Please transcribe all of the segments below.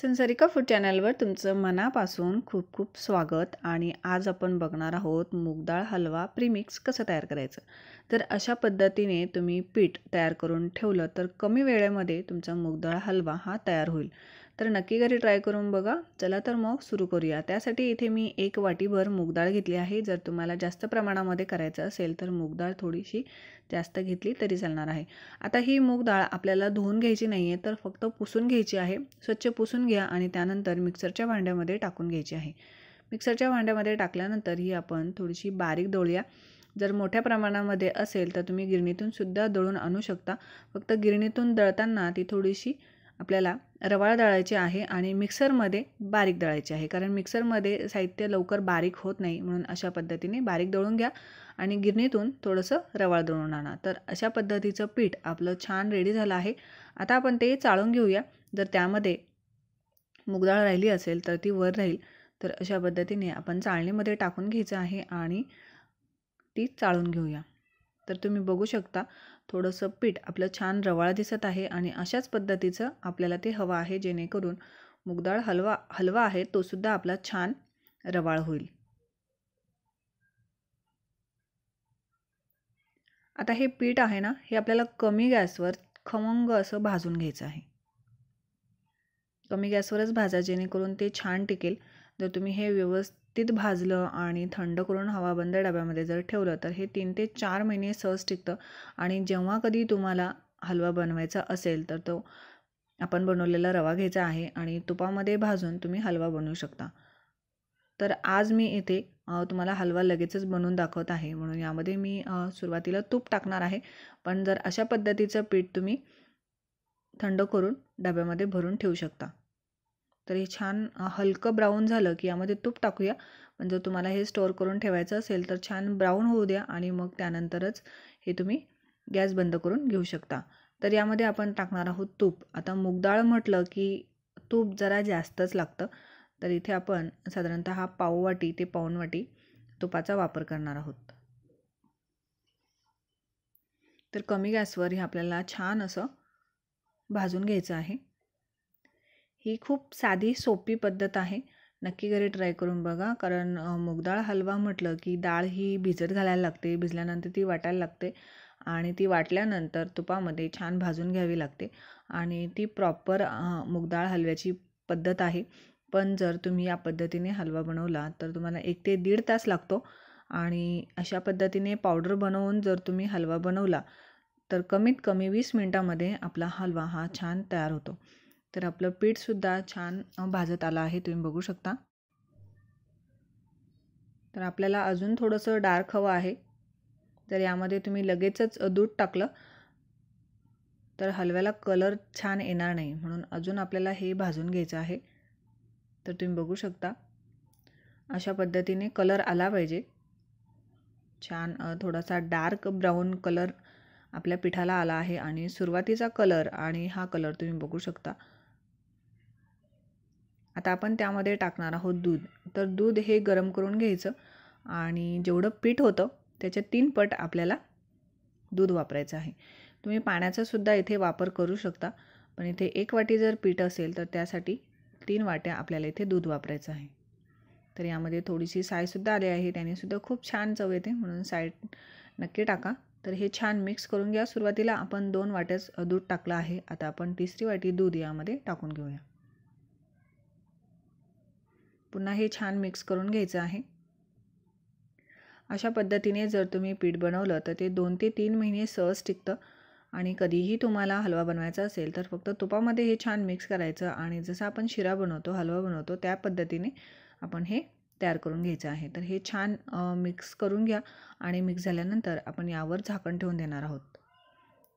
संसारिका food चॅनलवर तुमचं मनापासून खूप खूप स्वागत आणि आज आपण बघणार आहोत मूगडाळ हलवा प्रीमिक्स कसं तयार करायचं तर अशा पद्धतीने तुम्ही पीठ तयार करून ठेवलं तर कमी वेळेमध्ये तुमचा मूगडाळ हलवा हा तयार होईल तर नक्की घरी ट्राय करून बघा चला तर मग सुरू करूया त्यासाठी इथे मी एक वाटीभर मूगडाळ घेतली आहे जर तुम्हाला जास्त प्रमाणामध्ये करायचं असेल तर डाळ थोडीशी जास्त घेतली तरी चालणार आहे आता ही डाळ आपल्याला धुवून घ्यायची नाही आहे तर फक्त पुसून घ्यायची आहे स्वच्छ पुसून घ्या आणि त्यानंतर मिक्सरच्या भांड्यामध्ये टाकून घ्यायची आहे मिक्सरच्या भांड्यामध्ये टाकल्यानंतर ही आपण थोडीशी बारीक दळूया जर मोठ्या प्रमाणामध्ये असेल तर तुम्ही गिरणीतून सुद्धा दळून आणू शकता फक्त गिरणीतून दळताना ती थोडीशी आपल्याला रवाळ दळायची आहे आणि मिक्सरमध्ये बारीक दळायची आहे कारण मिक्सरमध्ये साहित्य लवकर बारीक होत नाही म्हणून अशा पद्धतीने बारीक दळून घ्या आणि गिरणीतून थोडंसं रवाळ दळून आणा तर अशा पद्धतीचं पीठ आपलं छान रेडी झालं आहे आता आपण ते चाळून घेऊया जर त्यामध्ये मुगडाळ राहिली असेल तर ती वर राहील तर अशा पद्धतीने आपण चाळणीमध्ये टाकून घ्यायचं आहे आणि ती चाळून घेऊया तर तुम्ही बघू शकता थोडंसं पीठ आपलं छान रवाळ दिसत आहे आणि अशाच पद्धतीचं आपल्याला ते हवं आहे जेणेकरून मुगडाळ हलवा हलवा आहे तोसुद्धा आपला छान रवाळ होईल आता हे पीठ आहे ना हे आपल्याला कमी गॅसवर खमंग असं भाजून घ्यायचं आहे कमी गॅसवरच भाजा जेणेकरून ते छान टिकेल जर तुम्ही हे व्यवस्थित तीत भाजलं आणि थंड करून हवाबंद डब्यामध्ये जर ठेवलं तर हे तीन ते चार महिने सहज टिकतं आणि जेव्हा कधी तुम्हाला हलवा बनवायचा असेल तर तो आपण बनवलेला रवा घ्यायचा आहे आणि तुपामध्ये भाजून तुम्ही हलवा बनवू शकता तर आज मी इथे तुम्हाला हलवा लगेचच बनवून दाखवत आहे म्हणून यामध्ये मी सुरुवातीला तूप टाकणार आहे पण जर अशा पद्धतीचं पीठ तुम्ही थंड करून डब्यामध्ये भरून ठेवू शकता तर हे छान हलकं ब्राऊन झालं की यामध्ये तूप टाकूया पण जर तुम्हाला हे स्टोअर करून ठेवायचं असेल तर छान ब्राऊन होऊ द्या आणि मग त्यानंतरच हे तुम्ही गॅस बंद करून घेऊ शकता तर यामध्ये आपण टाकणार आहोत तूप आता मुगडाळ म्हटलं की तूप जरा जास्तच लागतं तर इथे आपण साधारणत हा पाववाटी ते वाटी तुपाचा वापर करणार आहोत तर कमी गॅसवर हे आपल्याला छान असं भाजून घ्यायचं आहे ही खूप साधी सोपी पद्धत आहे नक्की घरी ट्राय करून बघा कारण मूगडाळ हलवा म्हटलं की डाळ ही भिजत घालायला लागते भिजल्यानंतर ती वाटायला लागते आणि ती वाटल्यानंतर तुपामध्ये छान भाजून घ्यावी लागते आणि ती प्रॉपर मूगडाळ हलव्याची पद्धत आहे पण जर तुम्ही या पद्धतीने हलवा बनवला तर तुम्हाला एक ते दीड तास लागतो आणि अशा पद्धतीने पावडर बनवून जर तुम्ही हलवा बनवला तर कमीत कमी वीस मिनटामध्ये आपला हलवा हा छान तयार होतो तर आपलं पीठसुद्धा छान भाजत आलं आहे तुम्ही बघू शकता तर आपल्याला अजून थोडंसं डार्क हवं आहे तर यामध्ये तुम्ही लगेचच दूध टाकलं तर हलव्याला कलर छान येणार नाही म्हणून अजून आपल्याला हे भाजून घ्यायचं आहे तर तुम्ही बघू शकता अशा पद्धतीने कलर आला पाहिजे छान थोडासा डार्क ब्राऊन कलर आपल्या पिठाला आला आहे आणि सुरुवातीचा कलर आणि हा कलर तुम्ही बघू शकता आता आपण त्यामध्ये टाकणार आहोत दूध तर दूध हे गरम करून घ्यायचं आणि जेवढं पीठ होतं त्याच्या तीन पट आपल्याला दूध वापरायचं आहे तुम्ही पाण्याचासुद्धा इथे वापर करू शकता पण इथे एक वाटी जर पीठ असेल तर त्यासाठी तीन वाट्या आपल्याला इथे दूध वापरायचं आहे तर यामध्ये थोडीशी सायसुद्धा आली आहे त्यानेसुद्धा खूप छान चव येते म्हणून साय नक्की टाका तर हे छान मिक्स करून घ्या सुरुवातीला आपण दोन वाट्याच दूध टाकलं आहे आता आपण तिसरी वाटी दूध यामध्ये टाकून घेऊया पुन्हा हे छान मिक्स करून घ्यायचं आहे अशा पद्धतीने जर तुम्ही पीठ बनवलं तर ते दोन ते तीन महिने सहज टिकतं आणि कधीही तुम्हाला हलवा बनवायचा असेल तर फक्त तुपामध्ये हे छान मिक्स करायचं आणि जसं आपण शिरा बनवतो हलवा बनवतो त्या पद्धतीने आपण हे तयार करून घ्यायचं आहे तर हे छान मिक्स करून घ्या आणि मिक्स झाल्यानंतर आपण यावर झाकण ठेवून देणार आहोत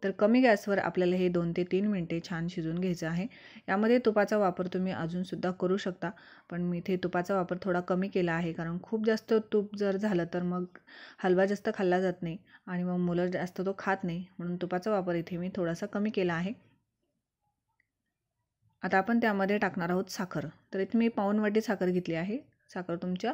तर कमी गॅसवर आपल्याला हे दोन ते तीन मिनटे छान शिजून घ्यायचं आहे यामध्ये तुपाचा वापर तुम्ही अजूनसुद्धा करू शकता पण मी इथे तुपाचा वापर थोडा कमी केला आहे कारण खूप जास्त तूप जर झालं तर मग हलवा जास्त खाल्ला जात नाही आणि मग मुलं जास्त तो खात नाही म्हणून तुपाचा वापर इथे मी थोडासा कमी केला आहे आता आपण त्यामध्ये टाकणार आहोत साखर तर इथे मी पाऊनवाटी वाटी साखर घेतली आहे साखर तुमच्या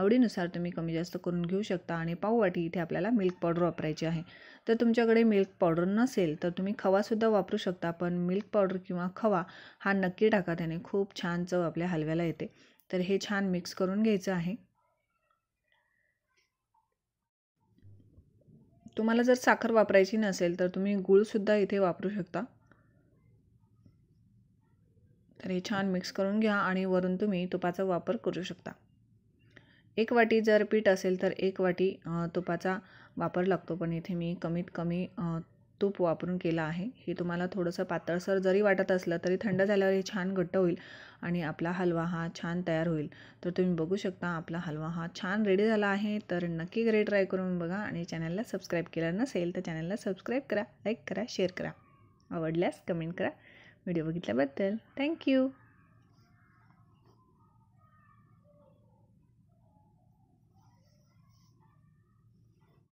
आवडीनुसार तुम्ही कमी जास्त करून घेऊ शकता आणि पाववाटी इथे आपल्याला मिल्क पावडर वापरायची आहे तर तुमच्याकडे मिल्क पावडर नसेल तर तुम्ही खवासुद्धा वापरू शकता पण मिल्क पावडर किंवा खवा हा नक्की टाका त्याने खूप छान चव आपल्या हलव्याला येते तर हे छान मिक्स करून घ्यायचं आहे तुम्हाला जर साखर वापरायची नसेल तर तुम्ही गूळसुद्धा इथे वापरू शकता तर हे छान मिक्स करून घ्या आणि वरून तुम्ही तुपाचा वापर करू शकता एक वाटी जर पीठ असेल तर एक वाटी तुपाचा वापर लागतो पण इथे मी कमीत कमी तूप वापरून केलं आहे हे तुम्हाला थोडंसं पातळसर जरी वाटत असलं तरी थंड झाल्यावर हे छान घट्ट होईल आणि आपला हलवा हा छान तयार होईल तर तुम्ही बघू शकता आपला हलवा हा छान रेडी झाला आहे तर नक्की घरी ट्राय करून बघा आणि चॅनलला सबस्क्राईब केलं नसेल तर चॅनलला सबस्क्राईब करा लाईक करा शेअर करा आवडल्यास कमेंट करा व्हिडिओ बघितल्याबद्दल थँक्यू